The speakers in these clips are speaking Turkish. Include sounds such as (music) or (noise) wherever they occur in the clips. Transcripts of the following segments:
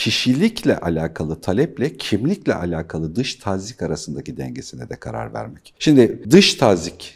kişilikle alakalı taleple kimlikle alakalı dış tazik arasındaki dengesine de karar vermek. Şimdi dış tazik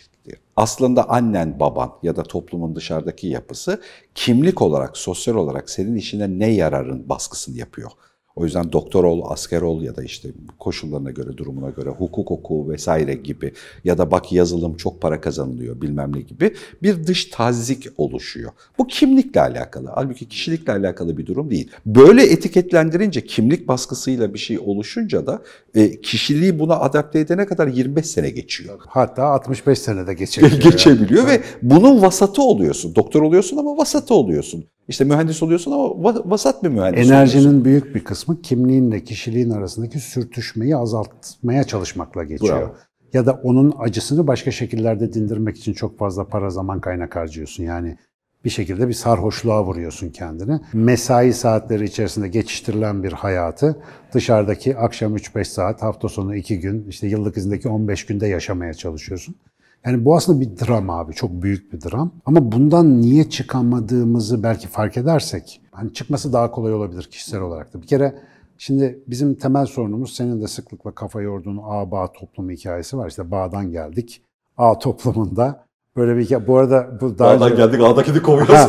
aslında annen, baban ya da toplumun dışarıdaki yapısı kimlik olarak, sosyal olarak senin işine ne yararın baskısını yapıyor. O yüzden doktor ol, asker ol ya da işte koşullarına göre, durumuna göre hukuk oku vesaire gibi ya da bak yazılım çok para kazanılıyor bilmem ne gibi bir dış tazik oluşuyor. Bu kimlikle alakalı. Halbuki kişilikle alakalı bir durum değil. Böyle etiketlendirince kimlik baskısıyla bir şey oluşunca da e, kişiliği buna adapte edene kadar 25 sene geçiyor. Hatta 65 sene de geçebiliyor. (laughs) geçebiliyor yani. ve bunun vasatı oluyorsun. Doktor oluyorsun ama vasatı oluyorsun. İşte mühendis oluyorsun ama vasat bir mühendis Enerjinin oluyorsun. büyük bir kısmı kimliğinle kişiliğin arasındaki sürtüşmeyi azaltmaya çalışmakla geçiyor. Bravo. Ya da onun acısını başka şekillerde dindirmek için çok fazla para, zaman, kaynak harcıyorsun. Yani bir şekilde bir sarhoşluğa vuruyorsun kendini. Mesai saatleri içerisinde geçiştirilen bir hayatı dışarıdaki akşam 3-5 saat, hafta sonu 2 gün, işte yıllık izindeki 15 günde yaşamaya çalışıyorsun. Yani bu aslında bir dram abi, çok büyük bir dram. Ama bundan niye çıkamadığımızı belki fark edersek, hani çıkması daha kolay olabilir kişisel olarak da. Bir kere Şimdi bizim temel sorunumuz senin de sıklıkla kafa yorduğun A-Bağ toplumu hikayesi var. İşte Bağ'dan geldik. A toplumunda böyle bir bu arada bu daha Bağ'dan önce, geldik A'dakini kovuyoruz. Ha,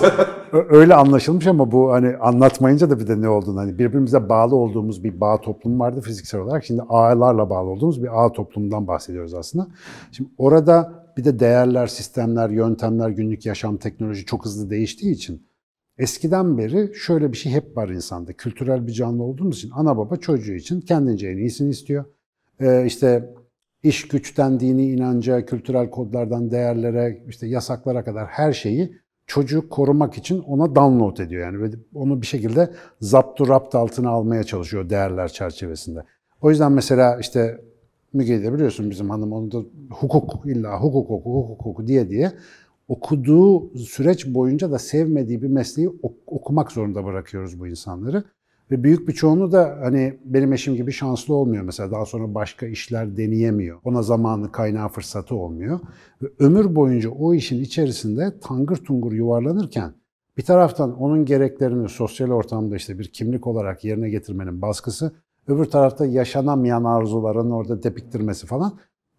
öyle anlaşılmış ama bu hani anlatmayınca da bir de ne olduğunu hani birbirimize bağlı olduğumuz bir bağ toplumu vardı fiziksel olarak. Şimdi A'larla bağlı olduğumuz bir A toplumundan bahsediyoruz aslında. Şimdi orada bir de değerler, sistemler, yöntemler, günlük yaşam, teknoloji çok hızlı değiştiği için eskiden beri şöyle bir şey hep var insanda. Kültürel bir canlı olduğumuz için ana baba çocuğu için kendince en iyisini istiyor. Ee, işte iş güçten dini inanca, kültürel kodlardan değerlere, işte yasaklara kadar her şeyi çocuğu korumak için ona download ediyor. Yani onu bir şekilde zaptu rapt altına almaya çalışıyor değerler çerçevesinde. O yüzden mesela işte Müge de biliyorsun bizim hanım onu da hukuk illa hukuk oku hukuk oku diye diye okuduğu süreç boyunca da sevmediği bir mesleği okumak zorunda bırakıyoruz bu insanları. Ve büyük bir çoğunu da hani benim eşim gibi şanslı olmuyor mesela. Daha sonra başka işler deneyemiyor. Ona zamanı, kaynağı, fırsatı olmuyor. Ve ömür boyunca o işin içerisinde tangır tungur yuvarlanırken bir taraftan onun gereklerini sosyal ortamda işte bir kimlik olarak yerine getirmenin baskısı, öbür tarafta yaşanamayan arzuların orada depiktirmesi falan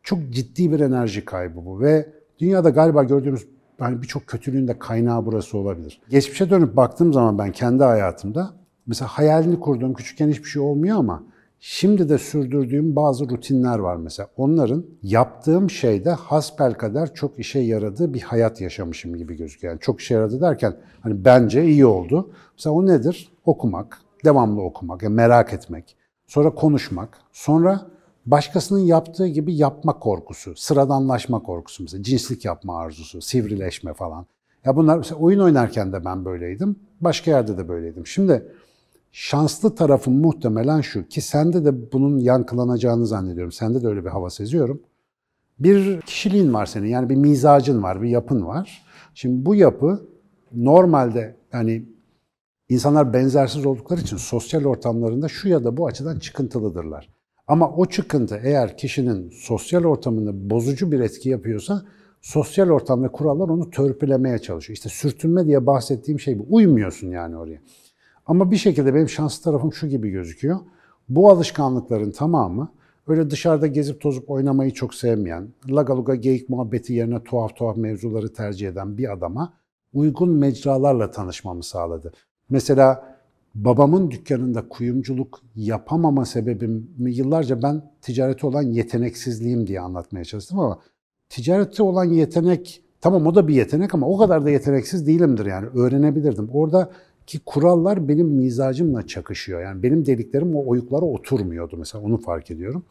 çok ciddi bir enerji kaybı bu ve dünyada galiba gördüğümüz yani birçok kötülüğün de kaynağı burası olabilir. Geçmişe dönüp baktığım zaman ben kendi hayatımda mesela hayalini kurduğum küçükken hiçbir şey olmuyor ama şimdi de sürdürdüğüm bazı rutinler var mesela. Onların yaptığım şeyde hasbel kadar çok işe yaradığı bir hayat yaşamışım gibi gözüküyor. Yani çok işe yaradı derken hani bence iyi oldu. Mesela o nedir? Okumak, devamlı okumak, yani merak etmek, sonra konuşmak, sonra başkasının yaptığı gibi yapma korkusu, sıradanlaşma korkusu mesela, cinslik yapma arzusu, sivrileşme falan. Ya bunlar mesela oyun oynarken de ben böyleydim, başka yerde de böyleydim. Şimdi şanslı tarafım muhtemelen şu ki sende de bunun yankılanacağını zannediyorum. Sende de öyle bir hava seziyorum. Bir kişiliğin var senin yani bir mizacın var, bir yapın var. Şimdi bu yapı normalde hani İnsanlar benzersiz oldukları için sosyal ortamlarında şu ya da bu açıdan çıkıntılıdırlar. Ama o çıkıntı eğer kişinin sosyal ortamını bozucu bir etki yapıyorsa sosyal ortam ve kurallar onu törpülemeye çalışıyor. İşte sürtünme diye bahsettiğim şey bu. Uymuyorsun yani oraya. Ama bir şekilde benim şanslı tarafım şu gibi gözüküyor. Bu alışkanlıkların tamamı öyle dışarıda gezip tozup oynamayı çok sevmeyen, lagaluga geyik muhabbeti yerine tuhaf tuhaf mevzuları tercih eden bir adama uygun mecralarla tanışmamı sağladı. Mesela babamın dükkanında kuyumculuk yapamama sebebim yıllarca ben ticareti olan yeteneksizliğim diye anlatmaya çalıştım ama ticareti olan yetenek tamam o da bir yetenek ama o kadar da yeteneksiz değilimdir yani öğrenebilirdim. Orada ki kurallar benim mizacımla çakışıyor. Yani benim deliklerim o oyuklara oturmuyordu mesela onu fark ediyorum.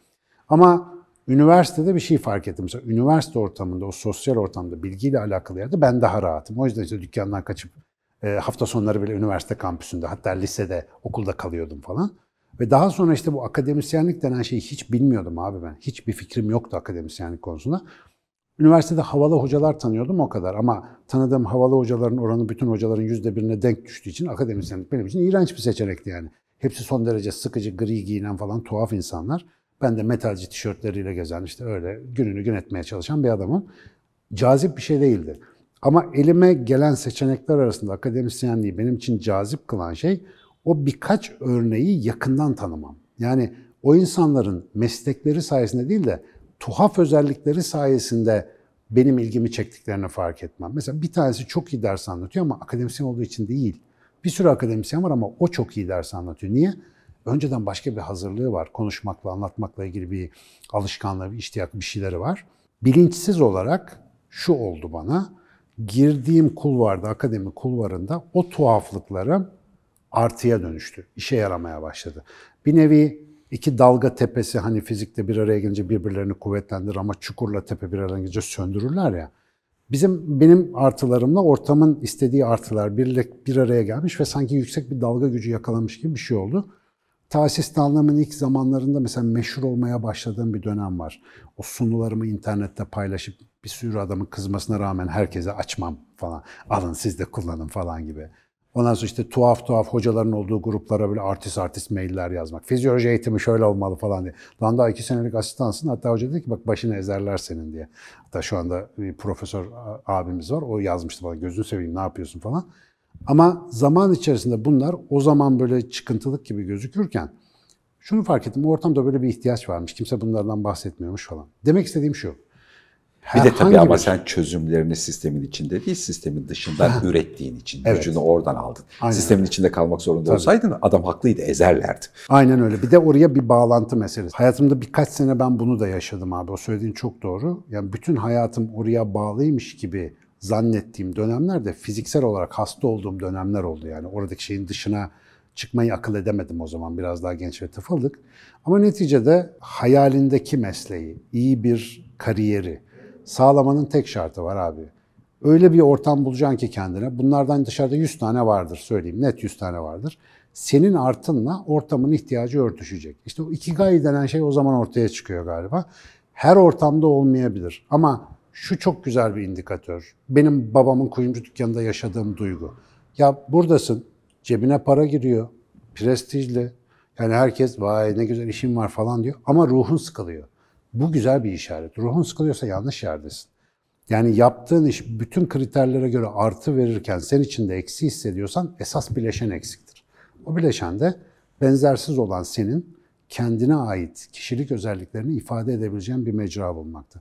Ama üniversitede bir şey fark ettim. Mesela üniversite ortamında, o sosyal ortamda, bilgiyle alakalı yerde ben daha rahatım. O yüzden işte dükkandan kaçıp e, hafta sonları bile üniversite kampüsünde, hatta lisede, okulda kalıyordum falan. Ve daha sonra işte bu akademisyenlik denen şeyi hiç bilmiyordum abi ben. Hiçbir fikrim yoktu akademisyenlik konusunda. Üniversitede havalı hocalar tanıyordum o kadar ama tanıdığım havalı hocaların oranı bütün hocaların yüzde birine denk düştüğü için akademisyenlik benim için iğrenç bir seçenekti yani. Hepsi son derece sıkıcı, gri giyinen falan tuhaf insanlar. Ben de metalci tişörtleriyle gezen işte öyle gününü gün etmeye çalışan bir adamım. Cazip bir şey değildi. Ama elime gelen seçenekler arasında akademisyenliği benim için cazip kılan şey o birkaç örneği yakından tanımam. Yani o insanların meslekleri sayesinde değil de tuhaf özellikleri sayesinde benim ilgimi çektiklerini fark etmem. Mesela bir tanesi çok iyi ders anlatıyor ama akademisyen olduğu için değil. Bir sürü akademisyen var ama o çok iyi ders anlatıyor. Niye? Önceden başka bir hazırlığı var. Konuşmakla, anlatmakla ilgili bir alışkanlığı, bir iştiyak, bir şeyleri var. Bilinçsiz olarak şu oldu bana girdiğim kulvarda, akademi kulvarında o tuhaflıklarım artıya dönüştü. İşe yaramaya başladı. Bir nevi iki dalga tepesi hani fizikte bir araya gelince birbirlerini kuvvetlendirir ama çukurla tepe bir araya gelince söndürürler ya. Bizim benim artılarımla ortamın istediği artılar birlik bir araya gelmiş ve sanki yüksek bir dalga gücü yakalamış gibi bir şey oldu. Tahsis anlamın ilk zamanlarında mesela meşhur olmaya başladığım bir dönem var. O sunularımı internette paylaşıp bir sürü adamın kızmasına rağmen herkese açmam falan. Alın siz de kullanın falan gibi. Ondan sonra işte tuhaf tuhaf hocaların olduğu gruplara böyle artist artist mailler yazmak. Fizyoloji eğitimi şöyle olmalı falan diye. Lan daha iki senelik asistansın. Hatta hoca dedi ki bak başını ezerler senin diye. Hatta şu anda bir profesör abimiz var. O yazmıştı bana gözünü seveyim ne yapıyorsun falan. Ama zaman içerisinde bunlar o zaman böyle çıkıntılık gibi gözükürken şunu fark ettim. ortamda böyle bir ihtiyaç varmış. Kimse bunlardan bahsetmiyormuş falan. Demek istediğim şu. Bir de tabii ama bir... sen çözümlerini sistemin içinde değil, sistemin dışından ha. ürettiğin için. Evet. Gücünü oradan aldın. Aynen sistemin içinde kalmak zorunda tabii. olsaydın adam haklıydı, ezerlerdi. Aynen öyle. Bir de oraya bir bağlantı meselesi. Hayatımda birkaç sene ben bunu da yaşadım abi. O söylediğin çok doğru. Yani bütün hayatım oraya bağlıymış gibi zannettiğim dönemlerde fiziksel olarak hasta olduğum dönemler oldu. Yani oradaki şeyin dışına çıkmayı akıl edemedim o zaman biraz daha genç ve tıfıldık. Ama neticede hayalindeki mesleği, iyi bir kariyeri, sağlamanın tek şartı var abi. Öyle bir ortam bulacaksın ki kendine. Bunlardan dışarıda 100 tane vardır söyleyeyim. Net 100 tane vardır. Senin artınla ortamın ihtiyacı örtüşecek. İşte o iki gay denen şey o zaman ortaya çıkıyor galiba. Her ortamda olmayabilir ama şu çok güzel bir indikatör. Benim babamın kuyumcu dükkanında yaşadığım duygu. Ya buradasın, cebine para giriyor, prestijli. Yani herkes vay ne güzel işim var falan diyor ama ruhun sıkılıyor. Bu güzel bir işaret. Ruhun sıkılıyorsa yanlış yerdesin. Yani yaptığın iş bütün kriterlere göre artı verirken sen içinde eksi hissediyorsan esas bileşen eksiktir. O bileşen de benzersiz olan senin kendine ait kişilik özelliklerini ifade edebileceğin bir mecra bulmaktır.